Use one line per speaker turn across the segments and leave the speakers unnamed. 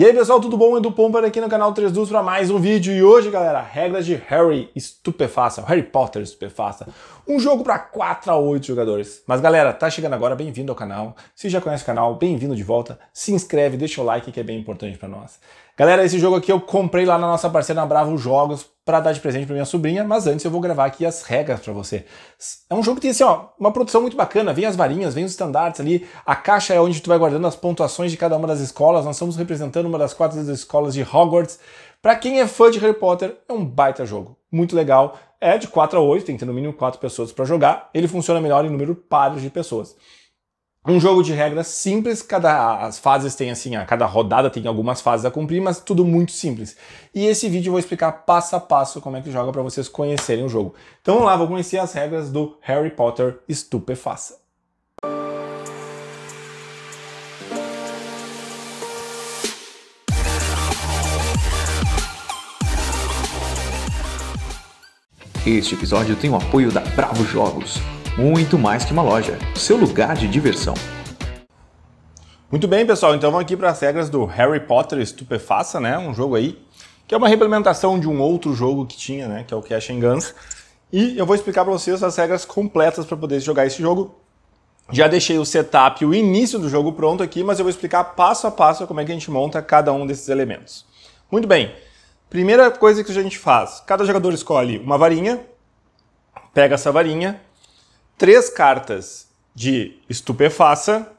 E aí pessoal, tudo bom? Edu Pomper aqui no canal 3 Dus para mais um vídeo. E hoje, galera, regras de Harry Estupefaça, Harry Potter Estupefaça. Um jogo para 4 a 8 jogadores. Mas galera, tá chegando agora, bem-vindo ao canal. Se já conhece o canal, bem-vindo de volta. Se inscreve, deixa o like que é bem importante para nós. Galera, esse jogo aqui eu comprei lá na nossa parceira na Bravo Jogos para dar de presente para minha sobrinha, mas antes eu vou gravar aqui as regras para você. É um jogo que tem assim, ó, uma produção muito bacana, vem as varinhas, vem os estandartes ali, a caixa é onde tu vai guardando as pontuações de cada uma das escolas, nós estamos representando uma das quatro escolas de Hogwarts. Para quem é fã de Harry Potter, é um baita jogo, muito legal. É de 4 a 8, tem que ter no mínimo 4 pessoas para jogar. Ele funciona melhor em número par de pessoas. Um jogo de regras simples, cada as fases tem assim, a cada rodada tem algumas fases a cumprir, mas tudo muito simples. E esse vídeo eu vou explicar passo a passo como é que joga para vocês conhecerem o jogo. Então vamos lá, vou conhecer as regras do Harry Potter Estupefaça. Este episódio tem o apoio da Bravo Jogos muito mais que uma loja, seu lugar de diversão. Muito bem, pessoal, então vamos aqui para as regras do Harry Potter Estupefaça, né? Um jogo aí que é uma reimplementação de um outro jogo que tinha, né, que é o Cash Guns. E eu vou explicar para vocês as regras completas para poder jogar esse jogo. Já deixei o setup e o início do jogo pronto aqui, mas eu vou explicar passo a passo como é que a gente monta cada um desses elementos. Muito bem, primeira coisa que a gente faz, cada jogador escolhe uma varinha, pega essa varinha, três cartas de estupefaça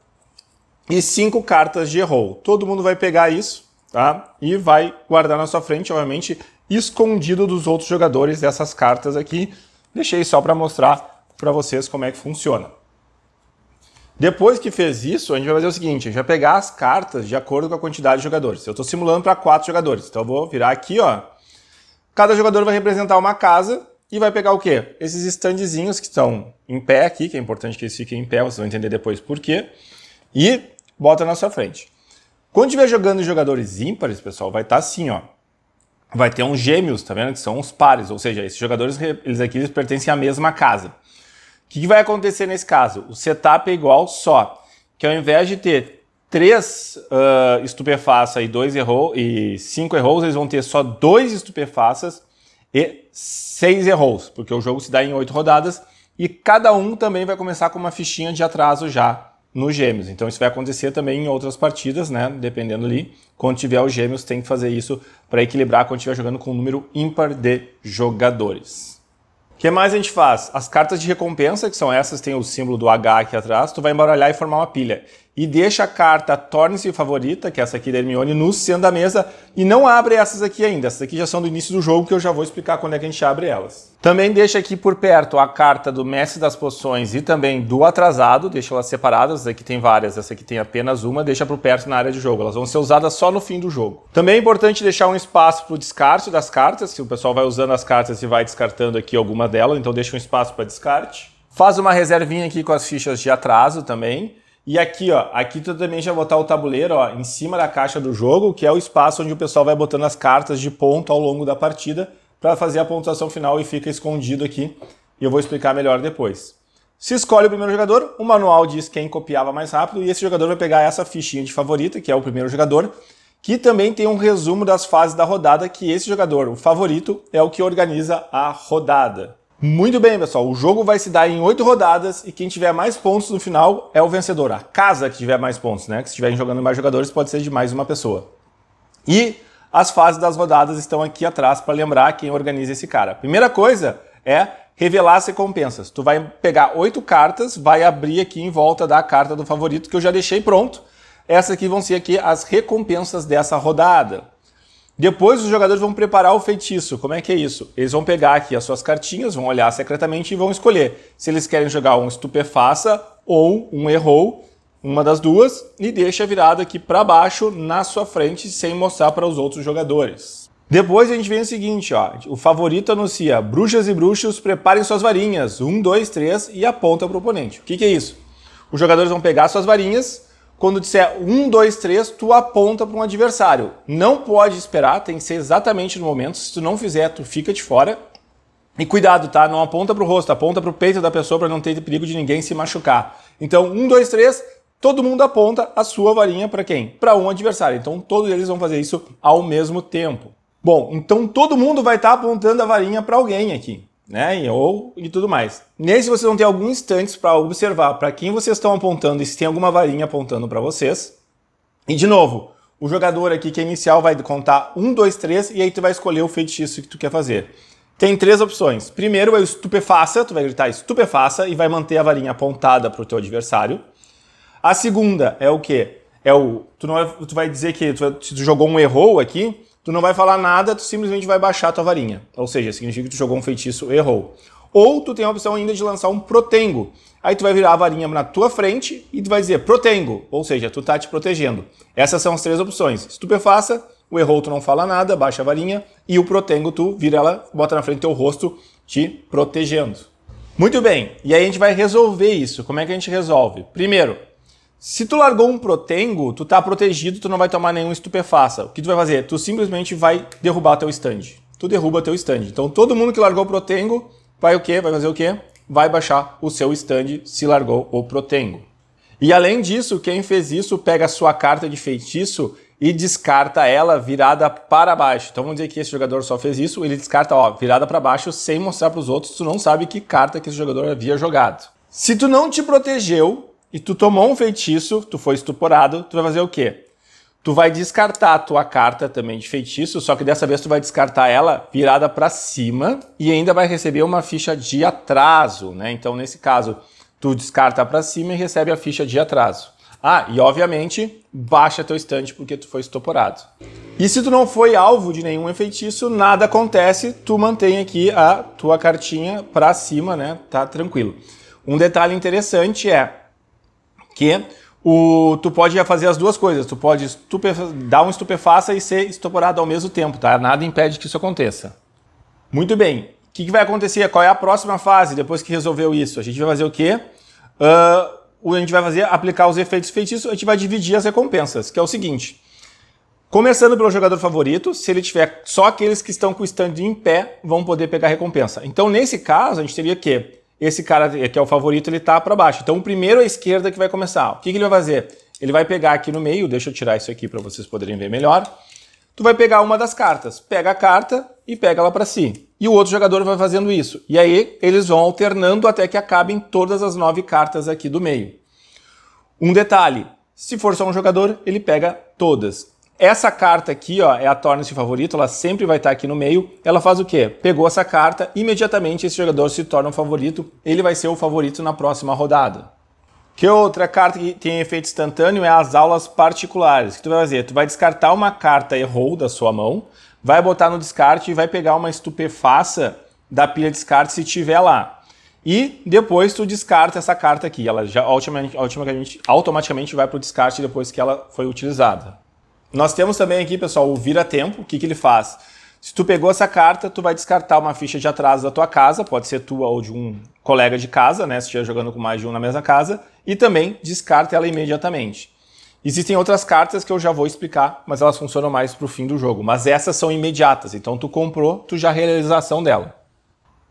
e cinco cartas de errou. Todo mundo vai pegar isso, tá? E vai guardar na sua frente, obviamente, escondido dos outros jogadores dessas cartas aqui. Deixei só para mostrar para vocês como é que funciona. Depois que fez isso, a gente vai fazer o seguinte, a gente vai pegar as cartas de acordo com a quantidade de jogadores. Eu estou simulando para quatro jogadores, então eu vou virar aqui, ó. Cada jogador vai representar uma casa e vai pegar o quê? Esses standzinhos que estão em pé aqui, que é importante que eles fiquem em pé, vocês vão entender depois por quê. E bota na sua frente. Quando estiver jogando jogadores ímpares, pessoal, vai estar tá assim, ó. Vai ter uns gêmeos, tá vendo? Que são os pares, ou seja, esses jogadores, eles aqui, eles pertencem à mesma casa. O que, que vai acontecer nesse caso? O setup é igual só, que ao invés de ter três uh, e dois errou e cinco erros, eles vão ter só dois estupefaças e seis erros, porque o jogo se dá em oito rodadas e cada um também vai começar com uma fichinha de atraso já nos gêmeos. Então isso vai acontecer também em outras partidas, né? Dependendo ali. Quando tiver os gêmeos, tem que fazer isso para equilibrar quando estiver jogando com um número ímpar de jogadores. O que mais a gente faz? As cartas de recompensa, que são essas, tem o símbolo do H aqui atrás, tu vai embaralhar e formar uma pilha e deixa a carta torne-se favorita, que é essa aqui da Hermione, no centro da mesa e não abre essas aqui ainda. Essas aqui já são do início do jogo que eu já vou explicar quando é que a gente abre elas. Também deixa aqui por perto a carta do mestre das poções e também do atrasado, deixa elas separadas, aqui tem várias, essa aqui tem apenas uma, deixa por perto na área de jogo. Elas vão ser usadas só no fim do jogo. Também é importante deixar um espaço para o descarte das cartas, que o pessoal vai usando as cartas e vai descartando aqui alguma delas, então deixa um espaço para descarte. Faz uma reservinha aqui com as fichas de atraso também. E aqui, ó, aqui tu também já botar o tabuleiro, ó, em cima da caixa do jogo, que é o espaço onde o pessoal vai botando as cartas de ponto ao longo da partida para fazer a pontuação final e fica escondido aqui. E eu vou explicar melhor depois. Se escolhe o primeiro jogador, o manual diz quem copiava mais rápido e esse jogador vai pegar essa fichinha de favorita, que é o primeiro jogador, que também tem um resumo das fases da rodada, que esse jogador, o favorito, é o que organiza a rodada. Muito bem, pessoal. O jogo vai se dar em oito rodadas e quem tiver mais pontos no final é o vencedor. A casa que tiver mais pontos, né? Que se estiverem jogando mais jogadores, pode ser de mais uma pessoa. E as fases das rodadas estão aqui atrás para lembrar quem organiza esse cara. Primeira coisa é revelar as recompensas. Tu vai pegar oito cartas, vai abrir aqui em volta da carta do favorito que eu já deixei pronto. Essas aqui vão ser aqui as recompensas dessa rodada. Depois os jogadores vão preparar o feitiço. Como é que é isso? Eles vão pegar aqui as suas cartinhas, vão olhar secretamente e vão escolher se eles querem jogar um estupefaça ou um errou, uma das duas, e deixa virado aqui para baixo na sua frente sem mostrar para os outros jogadores. Depois a gente vem o seguinte, ó, o favorito anuncia bruxas e bruxos preparem suas varinhas, um, dois, três e aponta para o oponente. O que, que é isso? Os jogadores vão pegar suas varinhas, quando disser 1, 2, 3, tu aponta para um adversário. Não pode esperar, tem que ser exatamente no momento. Se tu não fizer, tu fica de fora. E cuidado, tá? Não aponta para o rosto, aponta para o peito da pessoa para não ter perigo de ninguém se machucar. Então, 1, 2, 3, todo mundo aponta a sua varinha para quem? Para um adversário. Então, todos eles vão fazer isso ao mesmo tempo. Bom, então todo mundo vai estar tá apontando a varinha para alguém aqui né? Ou e tudo mais. Nesse vocês vão ter alguns instantes para observar para quem vocês estão apontando e se tem alguma varinha apontando para vocês. E de novo, o jogador aqui que é inicial vai contar 1, 2, 3 e aí tu vai escolher o feitiço que tu quer fazer. Tem três opções. Primeiro é o estupefaça, tu vai gritar estupefaça e vai manter a varinha apontada para o teu adversário. A segunda é o quê? É o tu não vai, tu vai dizer que tu, tu jogou um erro aqui, Tu não vai falar nada, tu simplesmente vai baixar a tua varinha. Ou seja, significa que tu jogou um feitiço, errou. Ou tu tem a opção ainda de lançar um protengo. Aí tu vai virar a varinha na tua frente e tu vai dizer protengo, ou seja, tu tá te protegendo. Essas são as três opções. Estupefaça, o errou tu não fala nada, baixa a varinha, e o protengo tu vira ela, bota na frente do teu rosto, te protegendo. Muito bem, e aí a gente vai resolver isso. Como é que a gente resolve? Primeiro, se tu largou um protengo, tu tá protegido, tu não vai tomar nenhum estupefaça. O que tu vai fazer? Tu simplesmente vai derrubar teu stand. Tu derruba teu stand. Então todo mundo que largou o protengo vai o quê? Vai fazer o quê? Vai baixar o seu stand se largou o protengo. E além disso, quem fez isso pega a sua carta de feitiço e descarta ela virada para baixo. Então vamos dizer que esse jogador só fez isso, ele descarta, ó, virada para baixo sem mostrar para os outros, tu não sabe que carta que esse jogador havia jogado. Se tu não te protegeu, e tu tomou um feitiço, tu foi estuporado, tu vai fazer o quê? Tu vai descartar a tua carta também de feitiço, só que dessa vez tu vai descartar ela virada para cima e ainda vai receber uma ficha de atraso, né? Então, nesse caso, tu descarta para cima e recebe a ficha de atraso. Ah, e obviamente, baixa teu estante porque tu foi estuporado. E se tu não foi alvo de nenhum feitiço, nada acontece, tu mantém aqui a tua cartinha para cima, né? Tá tranquilo. Um detalhe interessante é que o, tu pode fazer as duas coisas. Tu pode dar um estupefaça e ser estuporado ao mesmo tempo, tá? Nada impede que isso aconteça. Muito bem. O que, que, vai acontecer? Qual é a próxima fase depois que resolveu isso? A gente vai fazer o quê? Uh, a gente vai fazer aplicar os efeitos feitiços, a gente vai dividir as recompensas, que é o seguinte. Começando pelo jogador favorito, se ele tiver só aqueles que estão com o stand em pé, vão poder pegar recompensa. Então, nesse caso, a gente teria que esse cara que é o favorito, ele tá para baixo. Então o primeiro à esquerda que vai começar. O que, que ele vai fazer? Ele vai pegar aqui no meio, deixa eu tirar isso aqui para vocês poderem ver melhor. Tu vai pegar uma das cartas, pega a carta e pega ela para si. E o outro jogador vai fazendo isso. E aí eles vão alternando até que acabem todas as nove cartas aqui do meio. Um detalhe, se for só um jogador, ele pega todas. Essa carta aqui, ó, é a torna-se favorito, ela sempre vai estar aqui no meio. Ela faz o quê? Pegou essa carta, imediatamente esse jogador se torna um favorito, ele vai ser o favorito na próxima rodada. Que outra carta que tem efeito instantâneo é as aulas particulares. O que tu vai fazer? Tu vai descartar uma carta errou da sua mão, vai botar no descarte e vai pegar uma estupefaça da pilha de descarte se tiver lá. E depois tu descarta essa carta aqui. Ela já automaticamente, automaticamente vai para o descarte depois que ela foi utilizada. Nós temos também aqui, pessoal, o vira-tempo. O que, que ele faz? Se tu pegou essa carta, tu vai descartar uma ficha de atraso da tua casa, pode ser tua ou de um colega de casa, né? Se estiver jogando com mais de um na mesma casa, e também descarta ela imediatamente. Existem outras cartas que eu já vou explicar, mas elas funcionam mais para o fim do jogo. Mas essas são imediatas, então tu comprou, tu já realização dela.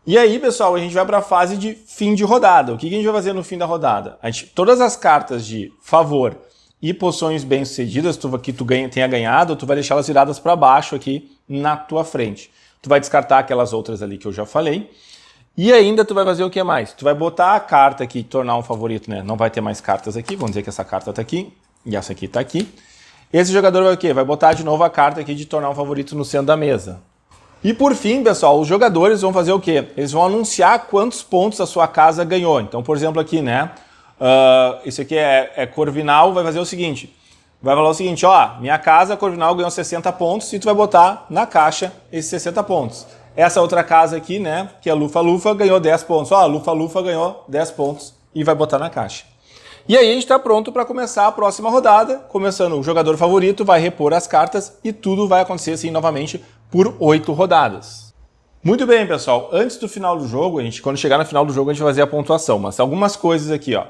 E aí, pessoal, a gente vai para a fase de fim de rodada. O que, que a gente vai fazer no fim da rodada? Gente, todas as cartas de favor e posições bem-sucedidas que tu ganha, tenha ganhado, tu vai deixá-las viradas para baixo aqui na tua frente. Tu vai descartar aquelas outras ali que eu já falei. E ainda tu vai fazer o que mais? Tu vai botar a carta aqui, tornar um favorito, né? Não vai ter mais cartas aqui, vamos dizer que essa carta tá aqui e essa aqui tá aqui. Esse jogador vai o quê? Vai botar de novo a carta aqui de tornar um favorito no centro da mesa. E por fim, pessoal, os jogadores vão fazer o quê? Eles vão anunciar quantos pontos a sua casa ganhou. Então, por exemplo, aqui, né? uh, isso aqui é, é, Corvinal, vai fazer o seguinte, vai falar o seguinte, ó, minha casa, Corvinal ganhou 60 pontos e tu vai botar na caixa esses 60 pontos. Essa outra casa aqui, né, que é Lufa Lufa, ganhou 10 pontos. Ó, Lufa Lufa ganhou 10 pontos e vai botar na caixa. E aí a gente está pronto para começar a próxima rodada, começando o jogador favorito, vai repor as cartas e tudo vai acontecer assim novamente por 8 rodadas. Muito bem, pessoal. Antes do final do jogo, a gente, quando chegar no final do jogo, a gente vai fazer a pontuação. Mas algumas coisas aqui, ó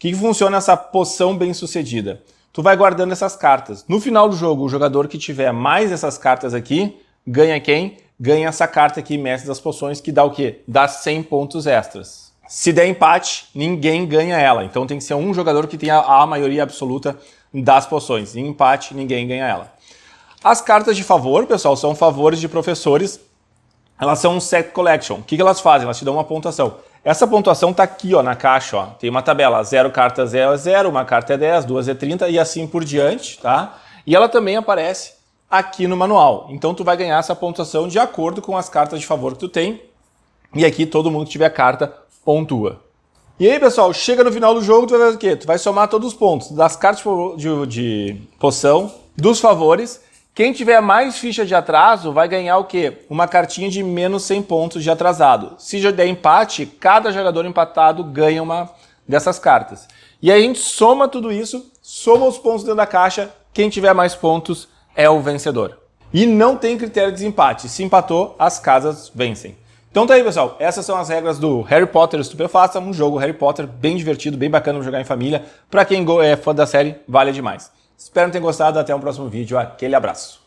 que, que funciona essa poção bem-sucedida? Tu vai guardando essas cartas. No final do jogo, o jogador que tiver mais essas cartas aqui, ganha quem? Ganha essa carta aqui, Mestre das Poções, que dá o quê? Dá 100 pontos extras. Se der empate, ninguém ganha ela. Então tem que ser um jogador que tenha a maioria absoluta das poções. Em empate, ninguém ganha ela. As cartas de favor, pessoal, são favores de professores. Elas são um set collection. O que, que elas fazem? Elas te dão uma pontuação. Essa pontuação está aqui ó, na caixa. Ó. Tem uma tabela, zero carta é zero, uma carta é 10, duas é 30 e assim por diante. Tá? E ela também aparece aqui no manual. Então tu vai ganhar essa pontuação de acordo com as cartas de favor que tu tem. E aqui todo mundo que tiver carta pontua. E aí, pessoal, chega no final do jogo, tu vai fazer o quê? Tu vai somar todos os pontos das cartas de, de poção, dos favores quem tiver mais ficha de atraso vai ganhar o quê? Uma cartinha de menos 100 pontos de atrasado. Se já der empate, cada jogador empatado ganha uma dessas cartas. E aí a gente soma tudo isso, soma os pontos dentro da caixa, quem tiver mais pontos é o vencedor. E não tem critério de desempate. Se empatou, as casas vencem. Então tá aí, pessoal. Essas são as regras do Harry Potter Estupefaça, um jogo Harry Potter bem divertido, bem bacana pra jogar em família. Pra quem é fã da série, vale demais. Espero que tenham gostado. Até o próximo vídeo. Aquele abraço.